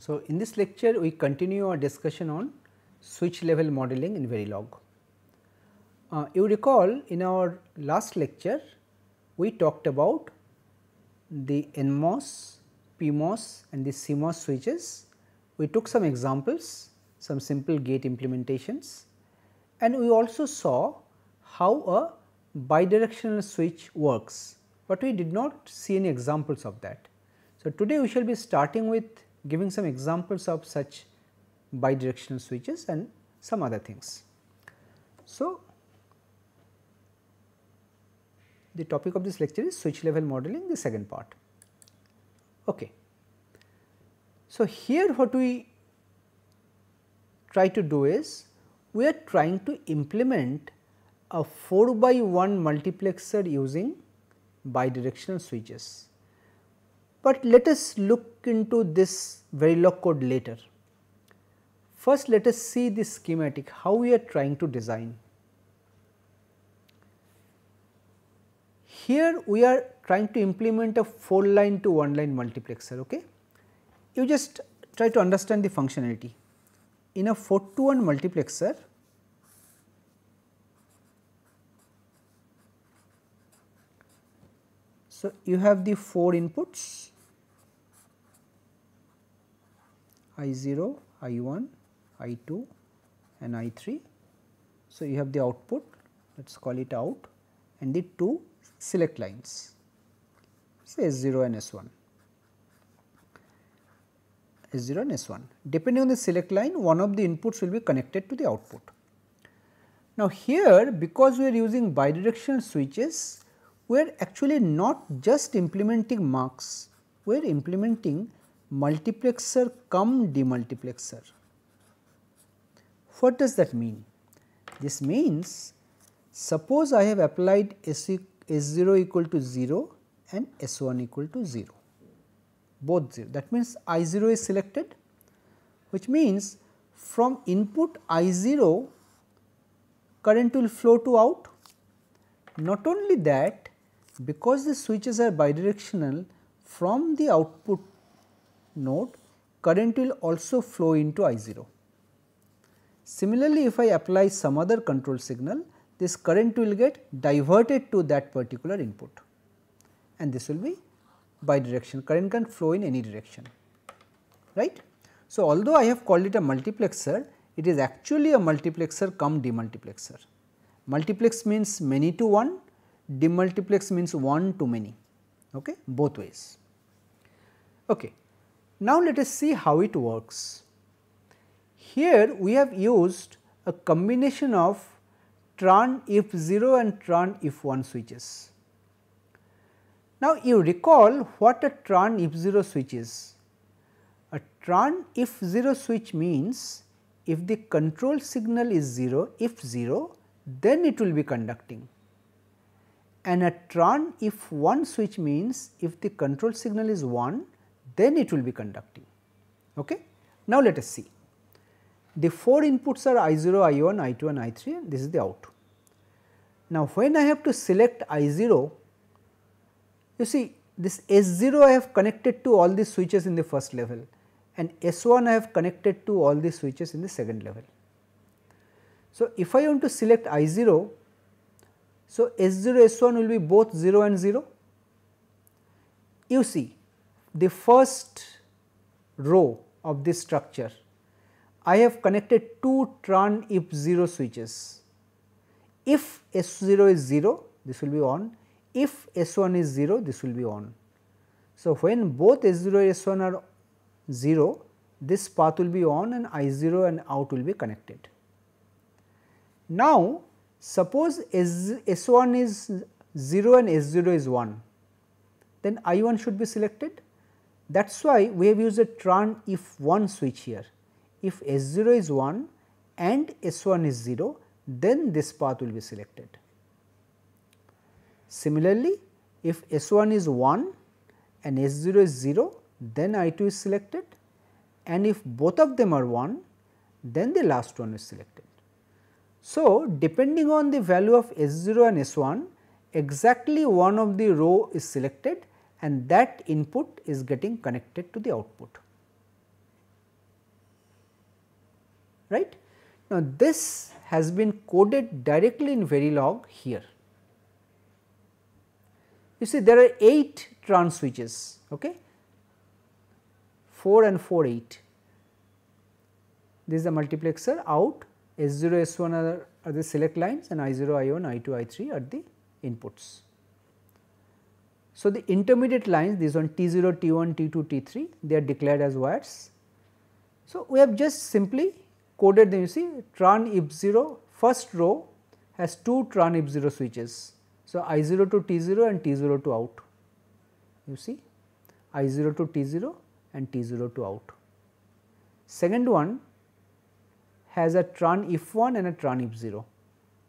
So, in this lecture we continue our discussion on switch level modeling in Verilog. Uh, you recall in our last lecture we talked about the NMOS, PMOS and the CMOS switches. We took some examples, some simple gate implementations and we also saw how a bidirectional switch works, but we did not see any examples of that. So, today we shall be starting with giving some examples of such bidirectional switches and some other things. So, the topic of this lecture is switch level modeling the second part. Okay. So, here what we try to do is we are trying to implement a 4 by 1 multiplexer using bidirectional switches. But let us look into this Verilog code later. First let us see the schematic how we are trying to design. Here we are trying to implement a 4 line to 1 line multiplexer. Okay? You just try to understand the functionality. In a 4 to 1 multiplexer, So, you have the 4 inputs I 0, I 1, I 2 and I 3. So, you have the output let us call it out and the two select lines say S 0 and S 1. S 0 and S 1 depending on the select line one of the inputs will be connected to the output. Now, here because we are using bidirectional switches we are actually not just implementing marks we are implementing multiplexer cum demultiplexer. What does that mean? This means suppose I have applied S, S0 equal to 0 and S1 equal to 0 both 0 that means I0 is selected which means from input I0 current will flow to out. Not only that because the switches are bidirectional from the output node, current will also flow into I0. Similarly, if I apply some other control signal, this current will get diverted to that particular input and this will be bidirectional. current can flow in any direction, right. So, although I have called it a multiplexer, it is actually a multiplexer come demultiplexer. Multiplex means many to one, demultiplex means one to many, okay, both ways. Okay. Now let us see how it works. Here we have used a combination of Tran if 0 and Tran if 1 switches. Now you recall what a Tran if 0 switch is. A Tran if 0 switch means if the control signal is 0, if 0, then it will be conducting. And a Tran if 1 switch means if the control signal is 1, then it will be conducting. Okay? Now, let us see. The 4 inputs are I 0, I 1, I 2 and I 3 and this is the out. Now, when I have to select I 0, you see this S 0 I have connected to all these switches in the first level and S 1 I have connected to all these switches in the second level. So, if I want to select I 0, so S 0 S 1 will be both 0 and 0. You see the first row of this structure, I have connected two tran if 0 switches. If S 0 is 0, this will be on, if S 1 is 0, this will be on. So, when both S 0 and S 1 are 0, this path will be on and I 0 and out will be connected. Now, suppose S, S 1 is 0 and S 0 is 1, then I 1 should be selected that is why we have used a tran if 1 switch here. If S 0 is 1 and S 1 is 0, then this path will be selected. Similarly, if S 1 is 1 and S 0 is 0, then I 2 is selected and if both of them are 1, then the last one is selected. So, depending on the value of S 0 and S 1, exactly one of the row is selected and that input is getting connected to the output. Right? Now, this has been coded directly in Verilog here. You see there are 8 trans switches, okay? 4 and 4, 8. This is the multiplexer out, S0, S1 are, are the select lines and I0, I1, I2, I3 are the inputs. So, the intermediate lines these on T0, T1, T2, T3 they are declared as wires. So, we have just simply coded them you see tran if 0 first row has 2 tran if 0 switches. So, I0 to T0 and T0 to out you see I0 to T0 and T0 to out. Second one has a tran if1 and a tran if0.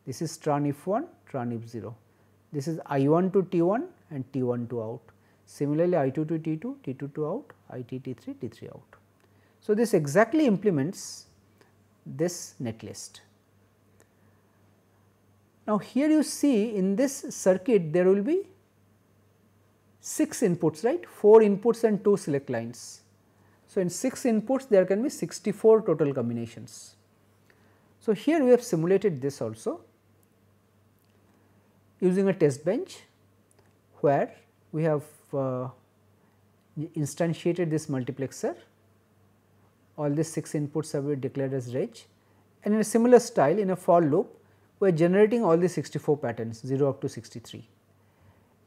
This is tran if1, tran if0. This is I1 to T1 and T 1 to out. Similarly, I 2 to T 2, T 2 to out, t 3, T 3 out. So, this exactly implements this netlist. Now, here you see in this circuit there will be 6 inputs right 4 inputs and 2 select lines. So, in 6 inputs there can be 64 total combinations. So, here we have simulated this also using a test bench where we have uh, instantiated this multiplexer all these 6 inputs have been declared as reg and in a similar style in a for loop we are generating all the 64 patterns 0 up to 63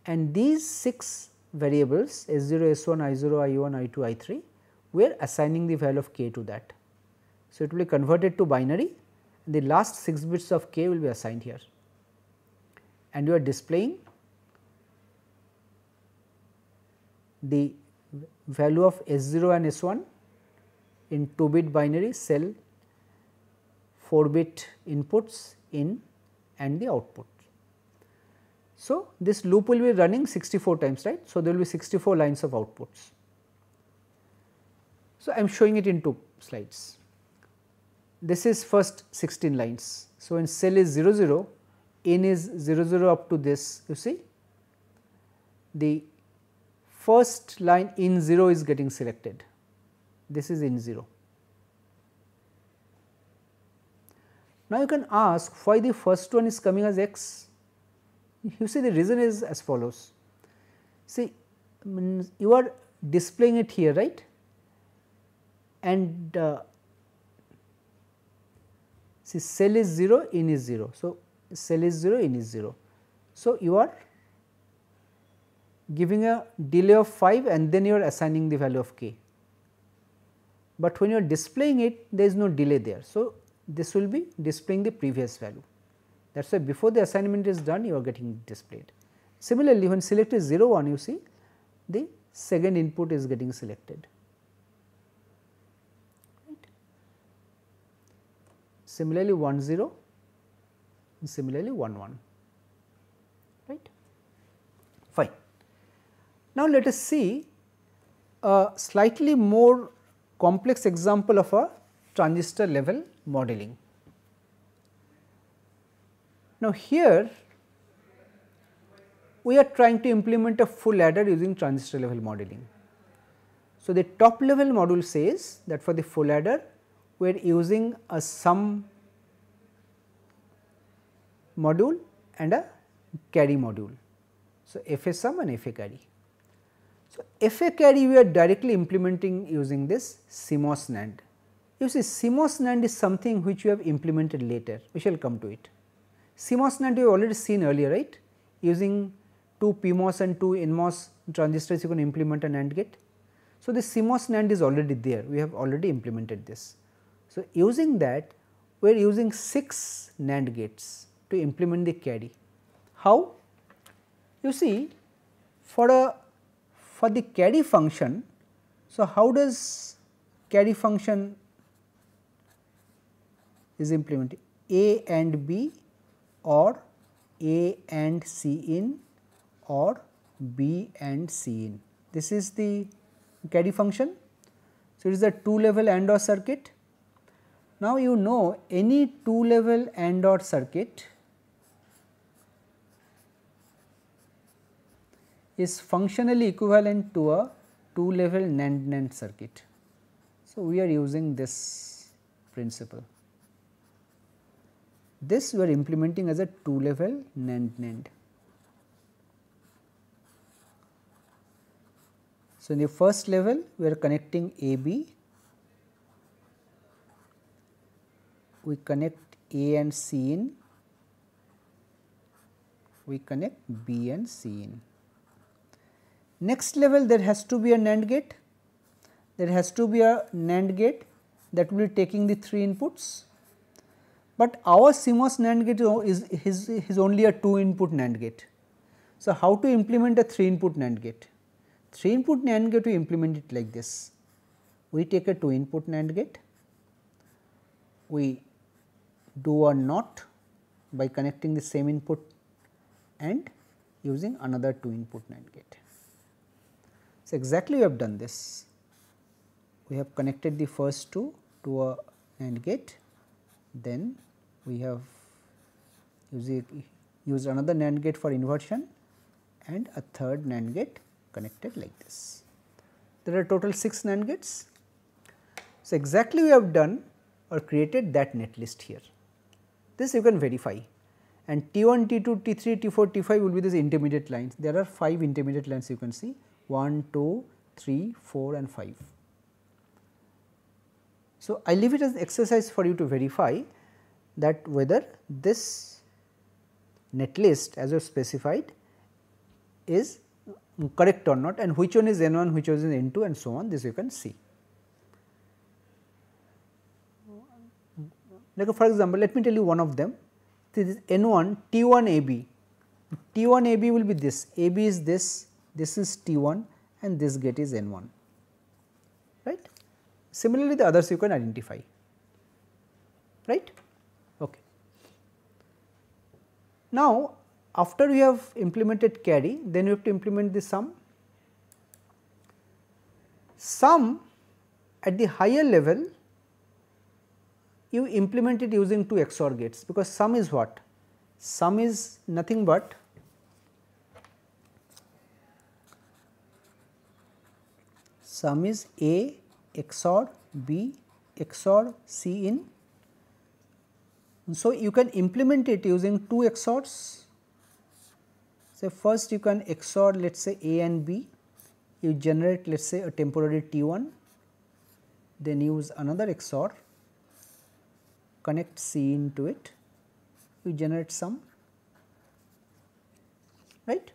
and these 6 variables S0, S1, I0, I1, I2, I3 we are assigning the value of k to that. So, it will be converted to binary and the last 6 bits of k will be assigned here and you are displaying the value of S0 and S1 in 2 bit binary cell 4 bit inputs in and the output. So, this loop will be running 64 times right. So, there will be 64 lines of outputs. So, I am showing it in two slides. This is first 16 lines. So, when cell is 0 0 n is 0 0 up to this you see the first line in 0 is getting selected, this is in 0. Now, you can ask why the first one is coming as x. You see the reason is as follows. See mm, you are displaying it here right and uh, see cell is 0 in is 0. So, cell is 0 in is 0. So, you are giving a delay of 5 and then you are assigning the value of k. But when you are displaying it there is no delay there. So, this will be displaying the previous value that is why before the assignment is done you are getting displayed. Similarly, when select is 0 1 you see the second input is getting selected. Right. Similarly, 1 0 and similarly 1 1. Now, let us see a slightly more complex example of a transistor level modeling. Now, here we are trying to implement a full adder using transistor level modeling. So, the top level module says that for the full adder we are using a sum module and a carry module. So, F A sum and F A carry. So, FA carry we are directly implementing using this CMOS NAND. You see CMOS NAND is something which you have implemented later, we shall come to it. CMOS NAND you have already seen earlier right using 2 PMOS and 2 NMOS transistors you can implement a NAND gate. So, the CMOS NAND is already there we have already implemented this. So, using that we are using 6 NAND gates to implement the carry. How? You see for a for the carry function. So, how does carry function is implemented A and B or A and C in or B and C in. This is the carry function. So, it is a two level AND or circuit. Now, you know any two level AND or circuit is functionally equivalent to a two level NAND NAND circuit. So, we are using this principle. This we are implementing as a two level NAND NAND. So, in the first level we are connecting AB, we connect A and C in, we connect B and C in. Next level there has to be a NAND gate, there has to be a NAND gate that will be taking the 3 inputs, but our CMOS NAND gate is, is, is only a 2 input NAND gate. So, how to implement a 3 input NAND gate? 3 input NAND gate we implement it like this. We take a 2 input NAND gate, we do a NOT by connecting the same input and using another 2 input NAND gate. So, exactly we have done this. We have connected the first two to a AND gate, then we have used another NAND gate for inversion and a third NAND gate connected like this. There are total 6 NAND gates. So, exactly we have done or created that netlist here. This you can verify and T1, T2, T3, T4, T5 will be these intermediate lines. There are 5 intermediate lines you can see 1, 2, 3, 4 and 5. So, I leave it as an exercise for you to verify that whether this netlist as you specified is correct or not and which one is n 1, which one is n 2 and so on this you can see. Like for example, let me tell you one of them this is n 1 T 1 A B, T 1 A B will be this A B is this this is T1 and this gate is N1 right. Similarly, the others you can identify right. Okay. Now, after you have implemented carry then you have to implement the sum. Sum at the higher level you implement it using two XOR gates because sum is what? Sum is nothing but sum is A XOR B XOR C in. So, you can implement it using two XORs. So, first you can XOR let us say A and B, you generate let us say a temporary T1, then use another XOR, connect C into it, you generate some, right.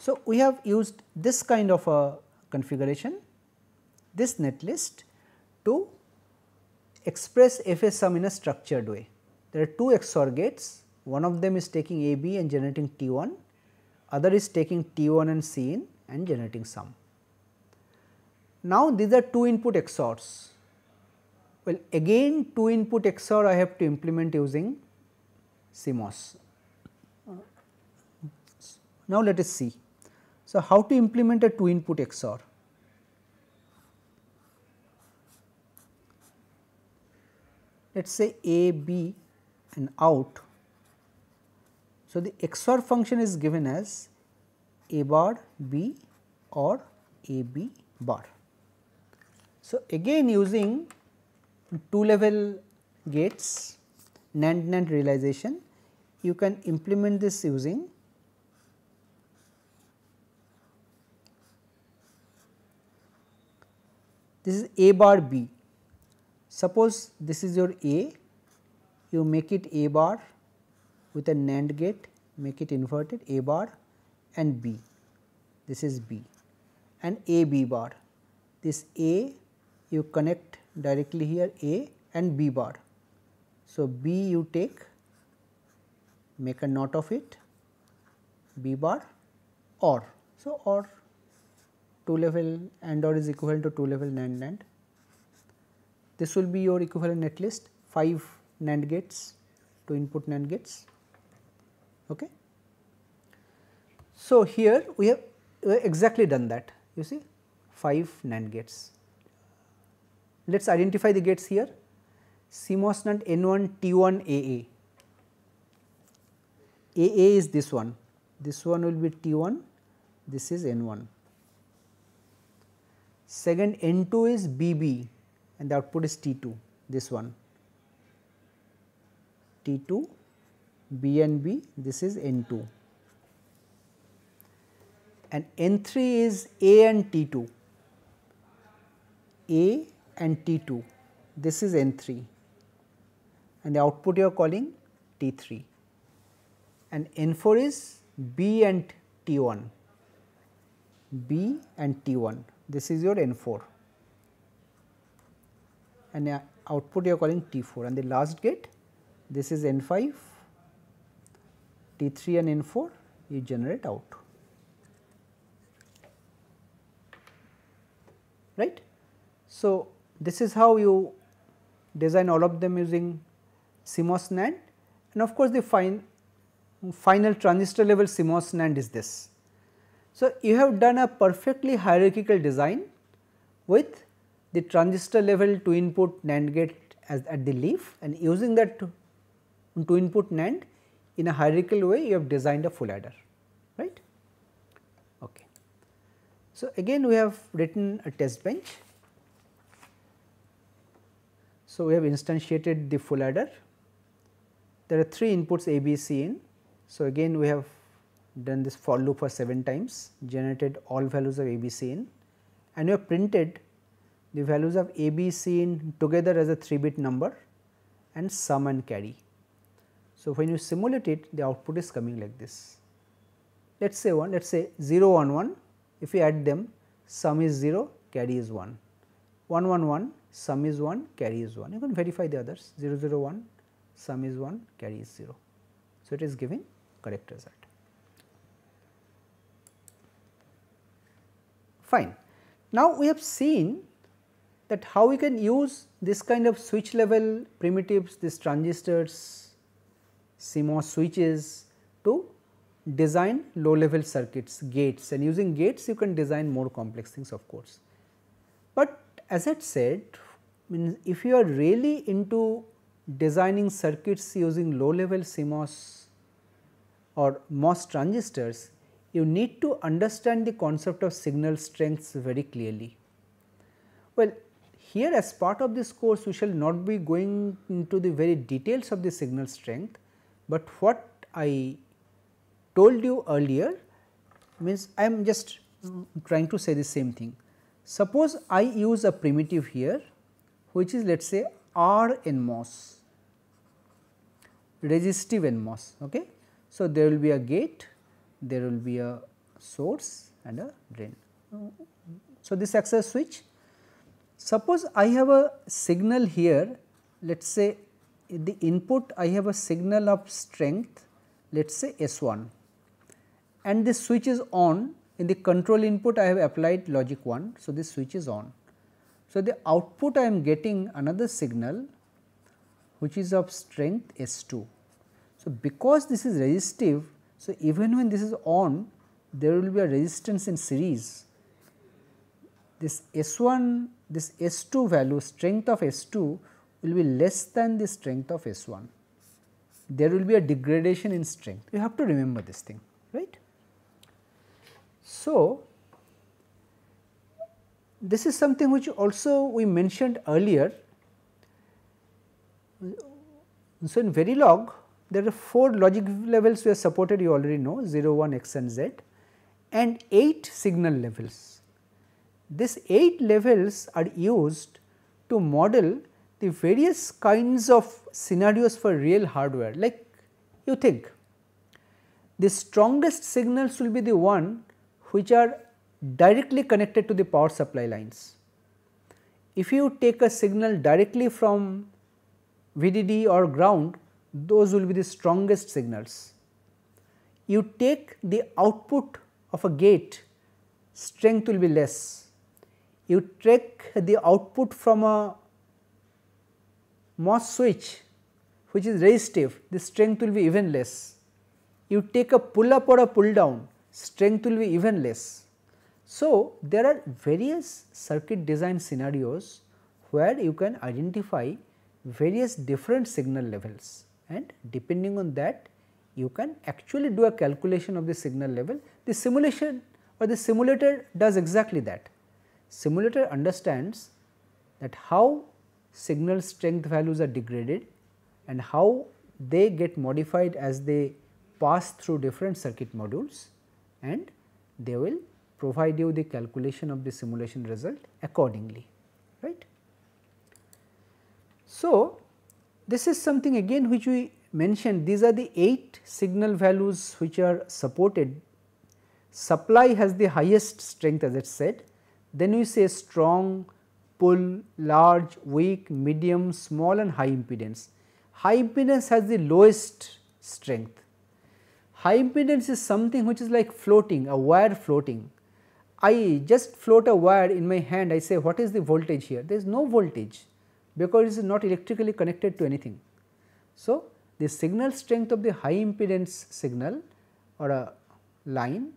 So, we have used this kind of a configuration this netlist to express FSM sum in a structured way. There are two XOR gates, one of them is taking A B and generating T 1, other is taking T 1 and CN and generating sum. Now, these are two input XORs. Well, again two input XOR I have to implement using CMOS. Now, let us see. So, how to implement a two input XOR? let us say A, B and out. So, the XOR function is given as A bar B or A B bar. So, again using two level gates NAND NAND realization you can implement this using this is A bar B Suppose this is your A, you make it A bar with a NAND gate, make it inverted A bar and B, this is B and A B bar. This A you connect directly here A and B bar. So, B you take, make a knot of it, B bar OR. So, OR 2 level AND OR is equivalent to 2 level NAND NAND. This will be your equivalent netlist 5 NAND gates to input NAND gates. Okay. So, here we have exactly done that you see 5 NAND gates. Let us identify the gates here CMOS NAND N1 T1 AA. AA is this one, this one will be T1, this is N1. Second N2 is BB, and the output is T2 this one T2 B and B this is N2 and N3 is A and T2 A and T2 this is N3 and the output you are calling T3 and N4 is B and T1 B and T1 this is your N4 and uh, output you are calling T4 and the last gate this is N5, T3 and N4 you generate out. right. So, this is how you design all of them using CMOS NAND and of course, the fine, final transistor level CMOS NAND is this. So, you have done a perfectly hierarchical design with the transistor level to input NAND gate as at the leaf and using that to, to input NAND in a hierarchical way you have designed a full adder right. Okay. So, again we have written a test bench. So, we have instantiated the full adder there are 3 inputs A, B, C in. So, again we have done this for loop for 7 times generated all values of A, B, C in and we have printed the values of A, B, C in together as a 3 bit number and sum and carry. So, when you simulate it the output is coming like this. Let us say 1, let us say 0, 1, 1 if you add them sum is 0, carry is 1, 1, 1, 1 sum is 1, carry is 1. You can verify the others 0, 0, 1 sum is 1, carry is 0. So, it is giving correct result. Fine. Now, we have seen that how we can use this kind of switch level primitives, these transistors, CMOS switches to design low level circuits, gates and using gates you can design more complex things of course. But as I said, if you are really into designing circuits using low level CMOS or MOS transistors, you need to understand the concept of signal strengths very clearly. Well, here as part of this course we shall not be going into the very details of the signal strength, but what I told you earlier means I am just trying to say the same thing. Suppose I use a primitive here which is let us say R NMOS resistive NMOS. Okay. So, there will be a gate, there will be a source and a drain. So, this access switch Suppose I have a signal here, let us say the input I have a signal of strength, let us say S1 and this switch is on in the control input I have applied logic 1. So, this switch is on. So, the output I am getting another signal which is of strength S2. So, because this is resistive, so even when this is on there will be a resistance in series. This S1 this S2 value strength of S2 will be less than the strength of S1. There will be a degradation in strength. You have to remember this thing, right. So, this is something which also we mentioned earlier. So, in Verilog there are 4 logic levels we are supported you already know 0, 1, x and z and 8 signal levels. These 8 levels are used to model the various kinds of scenarios for real hardware like you think. The strongest signals will be the one which are directly connected to the power supply lines. If you take a signal directly from VDD or ground, those will be the strongest signals. You take the output of a gate, strength will be less you take the output from a MOS switch which is resistive, the strength will be even less. You take a pull up or a pull down, strength will be even less. So, there are various circuit design scenarios where you can identify various different signal levels and depending on that you can actually do a calculation of the signal level. The simulation or the simulator does exactly that simulator understands that how signal strength values are degraded and how they get modified as they pass through different circuit modules and they will provide you the calculation of the simulation result accordingly right. So, this is something again which we mentioned these are the 8 signal values which are supported supply has the highest strength as it said then we say strong, pull, large, weak, medium, small and high impedance. High impedance has the lowest strength. High impedance is something which is like floating, a wire floating. I just float a wire in my hand, I say what is the voltage here? There is no voltage because it is not electrically connected to anything. So, the signal strength of the high impedance signal or a line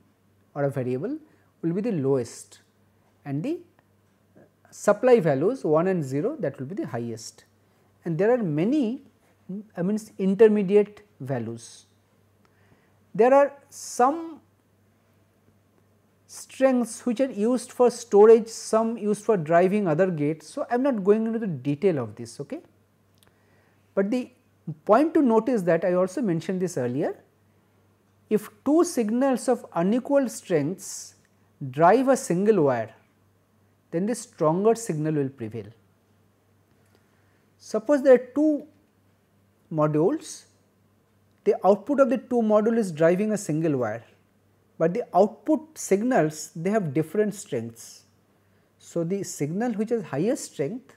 or a variable will be the lowest and the supply values 1 and 0 that will be the highest and there are many I means intermediate values. There are some strengths which are used for storage, some used for driving other gates. So, I am not going into the detail of this. Okay. But the point to notice that I also mentioned this earlier, if two signals of unequal strengths drive a single wire then the stronger signal will prevail. Suppose there are two modules, the output of the two module is driving a single wire, but the output signals they have different strengths. So, the signal which has higher strength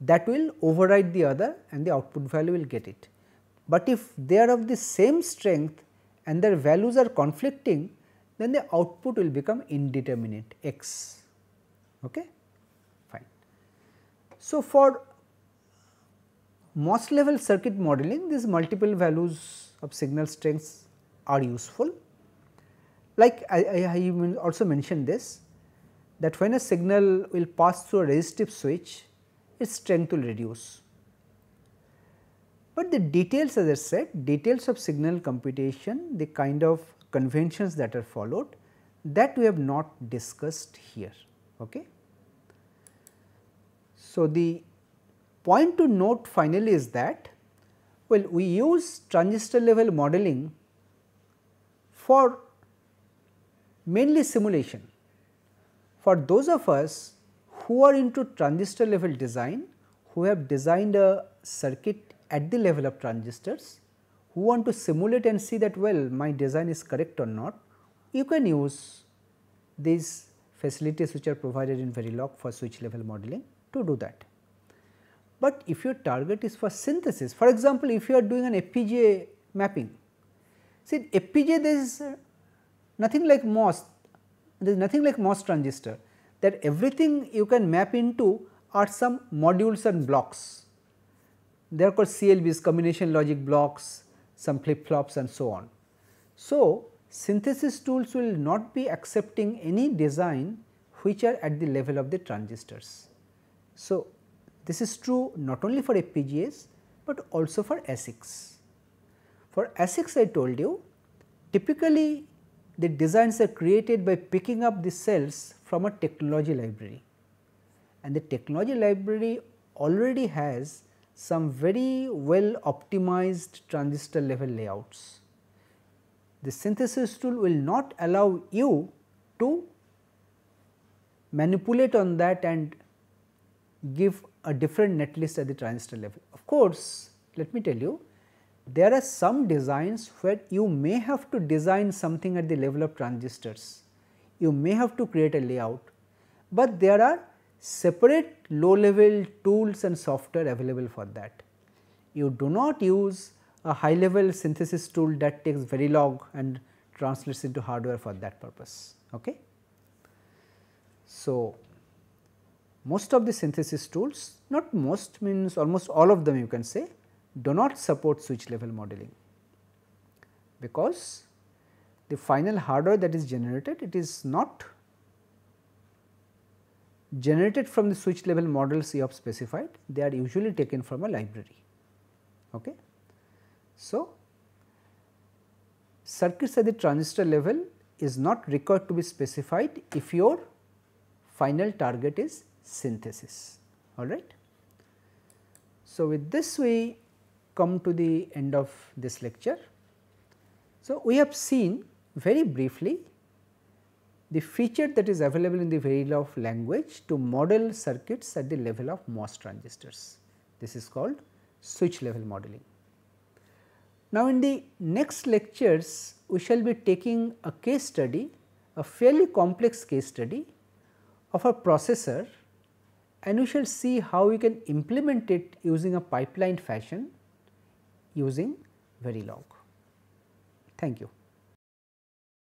that will override the other and the output value will get it. But if they are of the same strength and their values are conflicting, then the output will become indeterminate x okay fine. So, for MOS level circuit modeling these multiple values of signal strengths are useful. Like I, I, I also mentioned this that when a signal will pass through a resistive switch its strength will reduce. But the details as I said details of signal computation the kind of conventions that are followed that we have not discussed here. Okay. So, the point to note finally is that well we use transistor level modeling for mainly simulation. For those of us who are into transistor level design, who have designed a circuit at the level of transistors, who want to simulate and see that well my design is correct or not, you can use these facilities which are provided in Verilog for switch level modeling to do that. But if your target is for synthesis, for example, if you are doing an FPGA mapping, see FPGA there is nothing like MOS, there is nothing like MOS transistor that everything you can map into are some modules and blocks. They are called CLBs, combination logic blocks, some flip flops and so on. So, synthesis tools will not be accepting any design which are at the level of the transistors. So, this is true not only for FPGAs, but also for ASICs. For ASICs I told you typically the designs are created by picking up the cells from a technology library and the technology library already has some very well optimized transistor level layouts the synthesis tool will not allow you to manipulate on that and give a different netlist at the transistor level. Of course, let me tell you there are some designs where you may have to design something at the level of transistors, you may have to create a layout, but there are separate low level tools and software available for that. You do not use a high level synthesis tool that takes very long and translates into hardware for that purpose. Okay. So, most of the synthesis tools not most means almost all of them you can say do not support switch level modeling because the final hardware that is generated it is not generated from the switch level models you have specified they are usually taken from a library. Okay. So, circuits at the transistor level is not required to be specified if your final target is synthesis all right. So, with this we come to the end of this lecture. So, we have seen very briefly the feature that is available in the Verilog language to model circuits at the level of MOS transistors. This is called switch level modeling. Now, in the next lectures, we shall be taking a case study, a fairly complex case study of a processor and we shall see how we can implement it using a pipeline fashion using Verilog. Thank you.